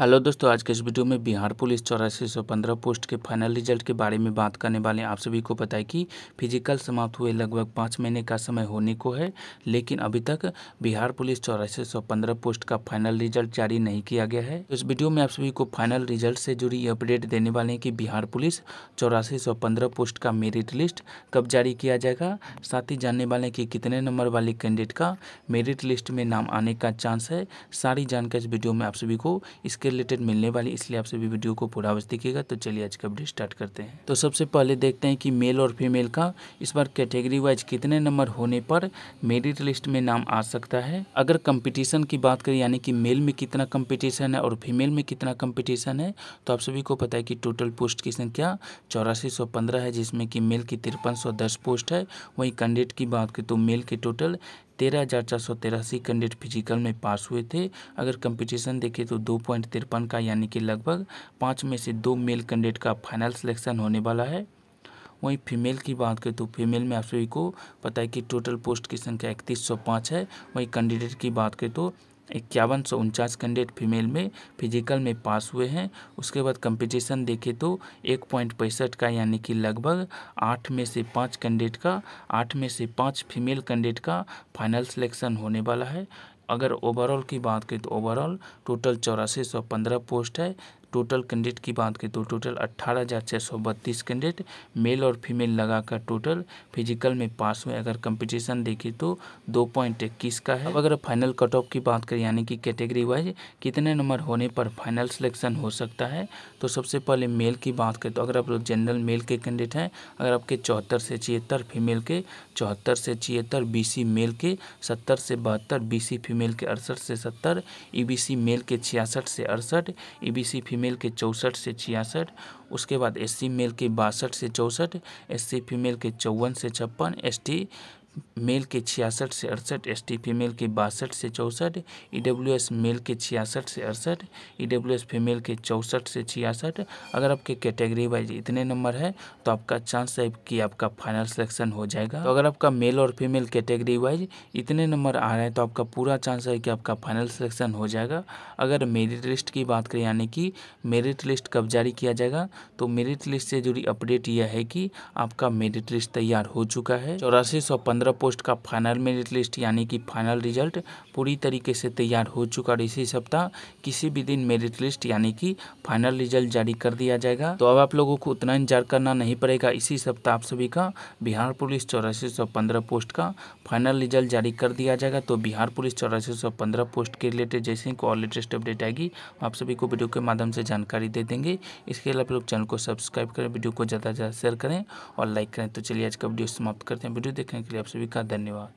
hello दोस्तों आज के इस वीडियो में बिहार पुलिस चौरासी सौ पंद्रह पोस्ट के फाइनल रिजल्ट के बारे में बात करने वाले आप सभी को पता है कि फिजिकल समाप्त हुए लगभग पाँच महीने का समय होने को है लेकिन अभी तक बिहार पुलिस चौरासी सौ पंद्रह पोस्ट का फाइनल रिजल्ट जारी नहीं किया गया है इस वीडियो में आप सभी को फाइनल रिजल्ट से जुड़ी अपडेट देने वाले हैं कि बिहार पुलिस चौरासी सौ पंद्रह पोस्ट का मेरिट लिस्ट कब जारी किया जाएगा साथ ही जानने वाले हैं कि कितने नंबर वाले कैंडिडेट का मेरिट लिस्ट में नाम आने का चांस है सारी जानकारी इस वीडियो में आप सभी को इसके रिलेटेड मिलने वाली इसलिए आप सभी वीडियो को पूरा अवश्य देखिएगा तो चलिए आज का अपडेट स्टार्ट करते हैं तो सबसे पहले देखते हैं कि मेल और फीमेल का इस बार कैटेगरी वाइज कितने नंबर होने पर मेरिट लिस्ट में नाम आ सकता है अगर कंपटीशन की बात करें यानी कि मेल में कितना कंपटीशन है और फीमेल में कितना कंपटीशन है तो आप सभी को पता है कि टोटल पोस्ट की संख्या चौरासी है जिसमें कि मेल की तिरपन पोस्ट है वहीं कैंडिडेट की बात करें तो मेल के टोटल तेरह हज़ार चार सौ तिरासी कैंडिडेट फिजिकल में पास हुए थे अगर कंपटीशन देखें तो दो पॉइंट तिरपन का यानी कि लगभग पाँच में से दो मेल कैंडिडेट का फाइनल सिलेक्शन होने वाला है वहीं फीमेल की बात करें तो फीमेल में आप सभी को पता है कि टोटल पोस्ट की संख्या इकतीस सौ पाँच है वहीं कैंडिडेट की बात करें तो इक्यावन सौ उनचास कैंडिडेट फीमेल में फिजिकल में पास हुए हैं उसके बाद कंपटीशन देखें तो एक पॉइंट पैंसठ का यानी कि लगभग आठ में से पाँच कैंडिडेट का आठ में से पाँच फीमेल कैंडिडेट का फाइनल सिलेक्शन होने वाला है अगर ओवरऑल की बात करें तो ओवरऑल टोटल चौरासी सौ पंद्रह पोस्ट है टोटल कैंडिडेट की बात करें तो टोटल अट्ठारह हज़ार छः सौ बत्तीस कैंडिडेट मेल और फीमेल लगाकर टोटल फिजिकल में पास हुए अगर कंपटीशन देखें तो दो पॉइंट इक्कीस का है अब अगर फाइनल कट ऑफ की बात करें यानी कि कैटेगरी वाइज कितने नंबर होने पर फाइनल सिलेक्शन हो सकता है तो सबसे पहले मेल की बात करें तो अगर आप लोग जनरल मेल के कैंडिडेट हैं अगर आपके चौहत्तर से छिहत्तर फीमेल के चौहत्तर से छिहत्तर बी मेल के सत्तर से बहत्तर बी फीमेल के अड़सठ से सत्तर ई मेल के छियासठ से अड़सठ ई फीमेल फीमेल के चौंसठ से छियासठ उसके बाद एससी मेल के बासठ से चौंसठ एससी फीमेल के चौवन से छप्पन एसटी मेल के छियासठ से अड़सठ एस टी फीमेल के बासठ से चौंसठ E e W S male के छियासठ से अड़सठ ई डब्ल्यू एस फीमेल के चौंसठ से छियासठ अगर आपके कैटेगरी वाइज इतने नंबर है तो आपका चांस है कि आपका फाइनल सिलेक्शन हो जाएगा तो अगर आपका मेल और फीमेल कैटेगरी वाइज इतने नंबर आ रहे हैं तो आपका पूरा चांस है कि आपका फाइनल सिलेक्शन हो जाएगा अगर मेरिट लिस्ट की बात करें यानी कि मेरिट लिस्ट कब जारी किया जाएगा तो मेरिट लिस्ट से जुड़ी अपडेट यह है कि आपका मेरिट लिस्ट तैयार हो चुका है चौरासी सौ पंद्रह पंद्रह पोस्ट का फाइनल मेरिट लिस्ट यानी कि फाइनल रिजल्ट पूरी तरीके से तैयार हो चुका है इसी सप्ताह किसी भी दिन मेरिट लिस्ट यानी कि फाइनल रिजल्ट जारी कर दिया जाएगा तो अब आप लोगों को उतना इंतजार करना नहीं पड़ेगा इसी सप्ताह आप सभी का बिहार पुलिस चौरासी सौ पंद्रह पोस्ट का फाइनल रिजल्ट जारी कर दिया जाएगा तो बिहार पुलिस चौरासी सौ पंद्रह पोस्ट के रिलेटेड जैसे ही और लेटेस्ट अपडेट आएगी आप सभी को वीडियो के माध्यम से जानकारी दे देंगे इसके लिए आप लोग चैनल को सब्सक्राइब करें वीडियो को ज़्यादा से ज़्यादा शेयर करें और लाइक करें तो चलिए आज का वीडियो समाप्त करते हैं वीडियो देखने के लिए आप सेविका धन्यवाद